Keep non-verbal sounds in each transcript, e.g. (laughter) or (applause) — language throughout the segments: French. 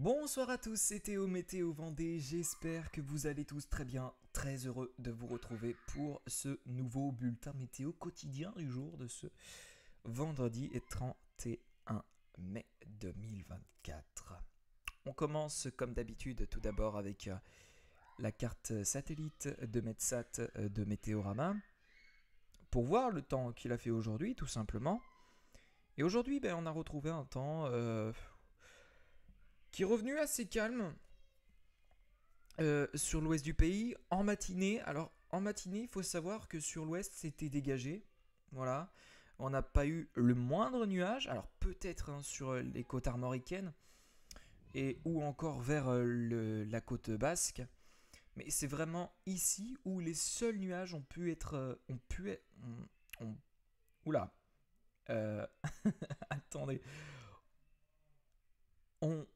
Bonsoir à tous, c'est au Météo Vendée, j'espère que vous allez tous très bien, très heureux de vous retrouver pour ce nouveau bulletin météo quotidien du jour de ce vendredi 31 mai 2024. On commence comme d'habitude tout d'abord avec euh, la carte satellite de Metsat euh, de Météorama pour voir le temps qu'il a fait aujourd'hui tout simplement. Et aujourd'hui ben, on a retrouvé un temps... Euh, qui est revenu assez calme euh, sur l'ouest du pays en matinée. Alors en matinée, il faut savoir que sur l'ouest c'était dégagé. Voilà, on n'a pas eu le moindre nuage. Alors peut-être hein, sur euh, les côtes armoricaines et ou encore vers euh, la côte basque. Mais c'est vraiment ici où les seuls nuages ont pu être. ont pu être, oula. (laughs) attendez. On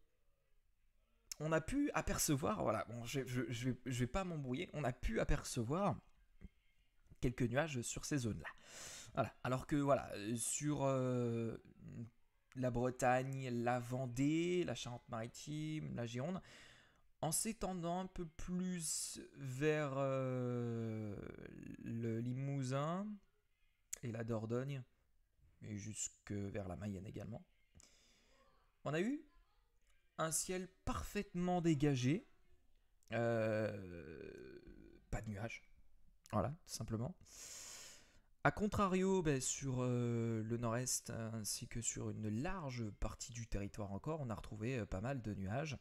on a pu apercevoir, voilà, bon, je, vais pas m'embrouiller, on a pu apercevoir quelques nuages sur ces zones-là. Alors que voilà, sur euh, la Bretagne, la Vendée, la Charente-Maritime, la Gironde, en s'étendant un peu plus vers euh, le Limousin et la Dordogne, et jusque vers la Mayenne également, on a eu un ciel parfaitement dégagé, euh, pas de nuages, voilà, tout simplement. A contrario, ben, sur euh, le nord-est ainsi que sur une large partie du territoire encore, on a retrouvé euh, pas mal de nuages,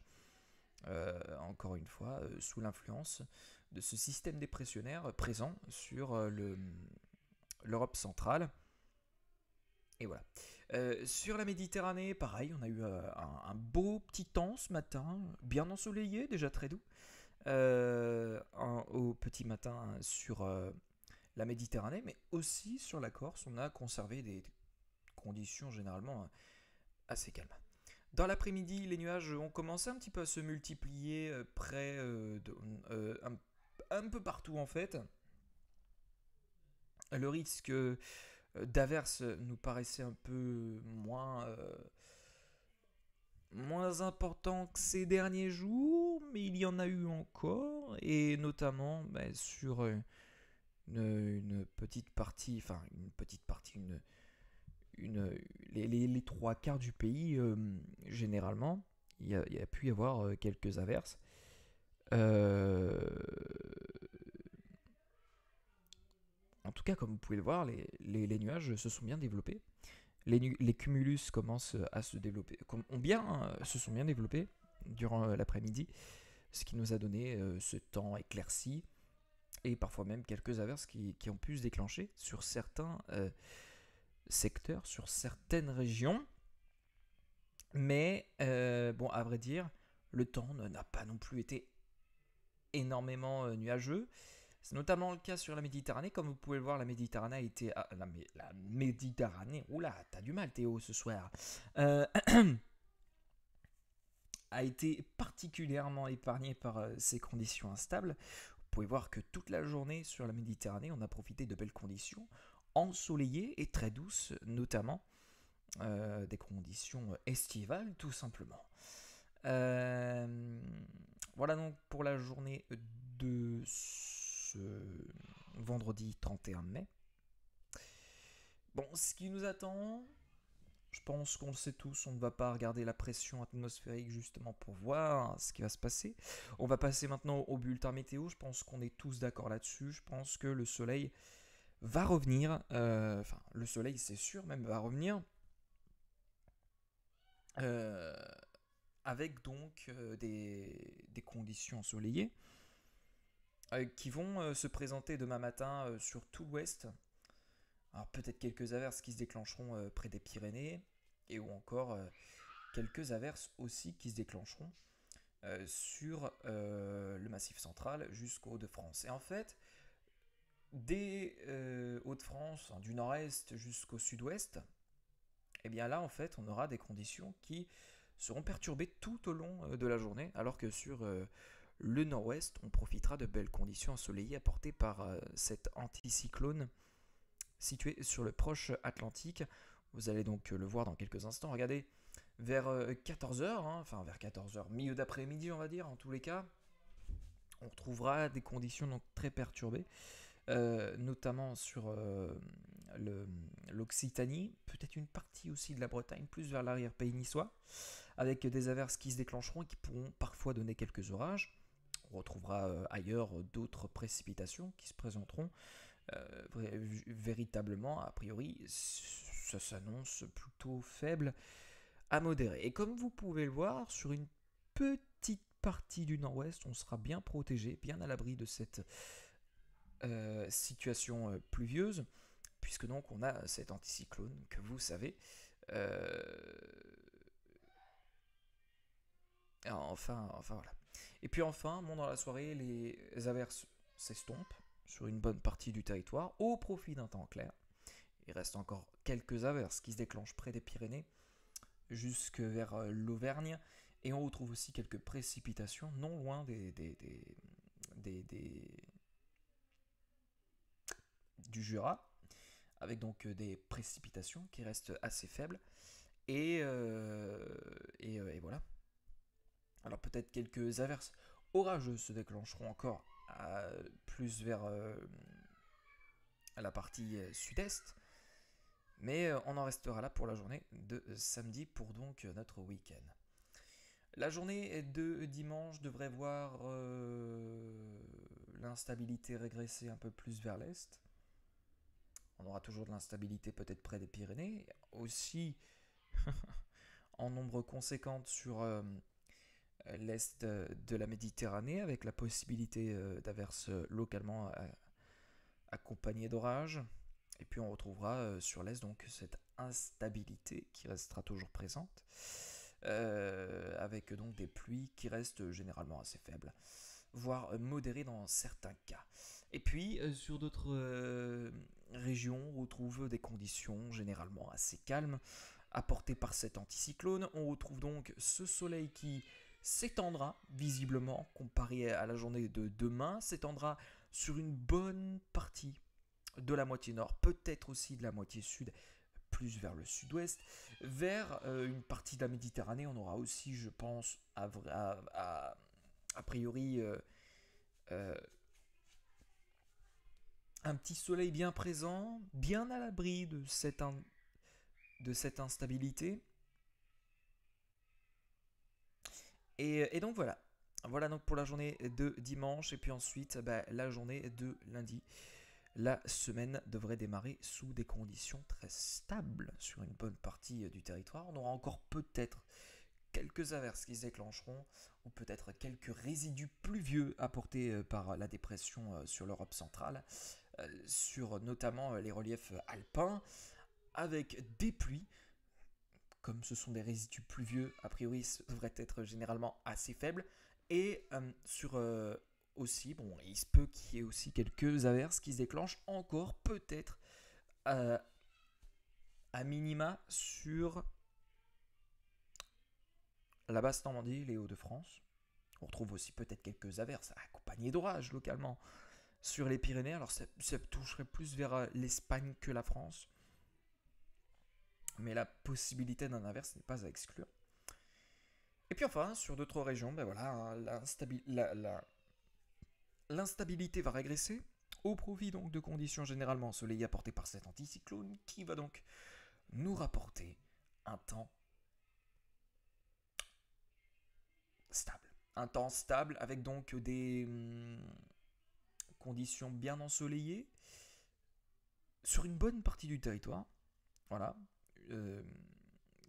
encore une fois, sous l'influence de ce système dépressionnaire présent sur l'Europe centrale et voilà. Euh, sur la Méditerranée, pareil, on a eu euh, un, beau petit temps ce matin, bien ensoleillé, déjà très doux, euh, au petit matin hein, sur la Méditerranée, mais aussi sur la Corse, on a conservé des conditions généralement hein, assez calmes. Dans l'après-midi, les nuages ont commencé un petit peu à se multiplier près un, peu partout en fait. Le risque euh, D'averses euh, nous paraissait un peu moins importants euh, moins important que ces derniers jours, mais il y en a eu encore et notamment ben, sur une, petite partie, enfin une petite partie, une, une les, trois quarts du pays généralement, il y, a, pu y avoir quelques averses en tout cas, comme vous pouvez le voir, les, nuages se sont bien développés. Les, cumulus commencent à se développer, ont bien, hein, se sont bien développés durant euh, l'après-midi, ce qui nous a donné euh, ce temps éclairci et parfois même quelques averses qui, ont pu se déclencher sur certains euh, secteurs, sur certaines régions. Mais bon, à vrai dire, le temps n'a pas non plus été énormément nuageux. C'est notamment le cas sur la Méditerranée. Comme vous pouvez le voir, la Méditerranée a été... la, la, Méditerranée... Oula, t'as du mal Théo ce soir. Euh, (clears throat) a été particulièrement épargnée par euh, ces conditions instables. Vous pouvez voir que toute la journée sur la Méditerranée, on a profité de belles conditions, ensoleillées et très douces notamment. Euh, des conditions estivales tout simplement. voilà donc pour la journée de ce vendredi 31 mai. Bon, ce qui nous attend, je pense qu'on le sait tous, on ne va pas regarder la pression atmosphérique justement pour voir ce qui va se passer. On va passer maintenant au bulletin météo, je pense qu'on est tous d'accord là-dessus, je pense que le soleil va revenir, euh, enfin le soleil c'est sûr même va revenir, euh, avec donc euh, des, des conditions ensoleillées. Euh, qui vont euh, se présenter demain matin euh, sur tout l'ouest. Alors peut-être quelques averses qui se déclencheront près des Pyrénées, et ou encore quelques averses aussi qui se déclencheront sur le massif central jusqu'aux Hauts-de-France. Et en fait, des Hauts-de-France, du nord-est jusqu'au sud-ouest, et eh bien là en fait on aura des conditions qui seront perturbées tout au long de la journée, alors que sur le nord-ouest, on profitera de belles conditions ensoleillées apportées par euh, cet anticyclone situé sur le proche Atlantique. Vous allez donc euh, le voir dans quelques instants. Regardez, vers 14h, euh, hein, enfin vers 14h, milieu d'après-midi on va dire, en tous les cas, on retrouvera des conditions donc très perturbées, notamment sur l'Occitanie, peut-être une partie aussi de la Bretagne, plus vers l'arrière-pays niçois, avec des averses qui se déclencheront et qui pourront parfois donner quelques orages retrouvera euh, ailleurs d'autres précipitations qui se présenteront. Euh, véritablement, a priori, ça s'annonce plutôt faible à modérer. Et comme vous pouvez le voir, sur une petite partie du nord-ouest, on sera bien protégé, bien à l'abri de cette euh, situation pluvieuse, puisque donc on a cet anticyclone que vous savez. Ah, enfin, enfin voilà. Et puis enfin, dans la soirée, les averses s'estompent sur une bonne partie du territoire au profit d'un temps clair. Il reste encore quelques averses qui se déclenchent près des Pyrénées jusque vers euh, l'Auvergne et on retrouve aussi quelques précipitations non loin des, du Jura avec donc euh, des précipitations qui restent assez faibles et euh, peut-être quelques averses orageuses se déclencheront encore euh, plus vers euh, la partie euh, sud-est. Mais on en restera là pour la journée de samedi pour donc notre week-end. La journée de dimanche devrait voir l'instabilité régresser un peu plus vers l'est. On aura toujours de l'instabilité peut-être près des Pyrénées. Aussi (laughs) en nombre conséquent sur l'est euh, de la Méditerranée avec la possibilité euh, d'averses euh, localement accompagnées d'orages. Et puis on retrouvera sur l'est donc cette instabilité qui restera toujours présente, avec donc des pluies qui restent généralement assez faibles, voire modérées dans certains cas. Et puis sur d'autres régions, on retrouve des conditions généralement assez calmes apportées par cet anticyclone. On retrouve donc ce soleil qui s'étendra, visiblement, comparé à la journée de demain, s'étendra sur une bonne partie de la moitié nord, peut-être aussi de la moitié sud, plus vers le sud-ouest, vers euh, une partie de la Méditerranée. On aura aussi, je pense, à, a priori, euh, euh, un petit soleil bien présent, bien à l'abri de de cette instabilité. Euh, et, donc voilà. Voilà donc pour la journée de dimanche et puis ensuite bah, la journée de lundi. La semaine devrait démarrer sous des conditions très stables sur une bonne partie euh, du territoire. On aura encore peut-être quelques averses qui se déclencheront, ou peut-être quelques résidus pluvieux apportés euh, par la dépression sur l'Europe centrale, sur notamment les reliefs alpins, avec des pluies comme ce sont des résidus pluvieux, a priori, ça devrait être généralement assez faible. Et euh, sur euh, aussi, bon, il se peut qu'il y ait aussi quelques averses qui se déclenchent encore, peut-être, euh, à minima sur la basse Normandie, les Hauts-de-France. On retrouve aussi peut-être quelques averses accompagnées d'orages localement sur les Pyrénées. Alors ça toucherait plus vers l'Espagne que la France mais la possibilité d'un inverse n'est pas à exclure. Et puis enfin, sur d'autres régions, ben voilà, hein, l'instabilité va régresser, au profit donc de conditions généralement ensoleillées apportées par cet anticyclone, qui va donc nous rapporter un temps stable. Un temps stable avec donc des hmm, conditions bien ensoleillées sur une bonne partie du territoire. Voilà, euh,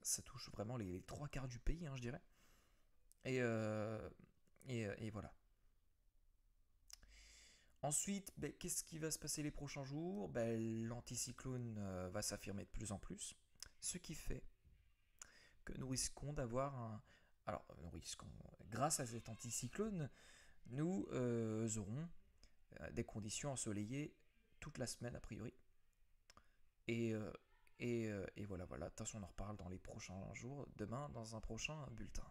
ça touche vraiment les, trois quarts du pays, hein, je dirais. Et, euh, euh, et, voilà. Ensuite, ben, qu'est-ce qui va se passer les prochains jours ben, L'anticyclone va s'affirmer de plus en plus, ce qui fait que nous risquons d'avoir un... Alors, grâce à cet anticyclone, nous aurons des conditions ensoleillées toute la semaine a priori. Et euh, et, voilà, voilà. attention, on en reparle dans les prochains jours, demain, dans un prochain bulletin.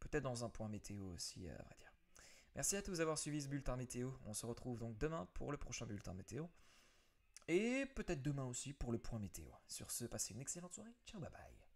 Peut-être dans un point météo aussi, à vrai dire. Merci à tous d'avoir suivi ce bulletin météo. On se retrouve donc demain pour le prochain bulletin météo. Et peut-être demain aussi pour le point météo. Sur ce, passez une excellente soirée. Ciao, bye bye.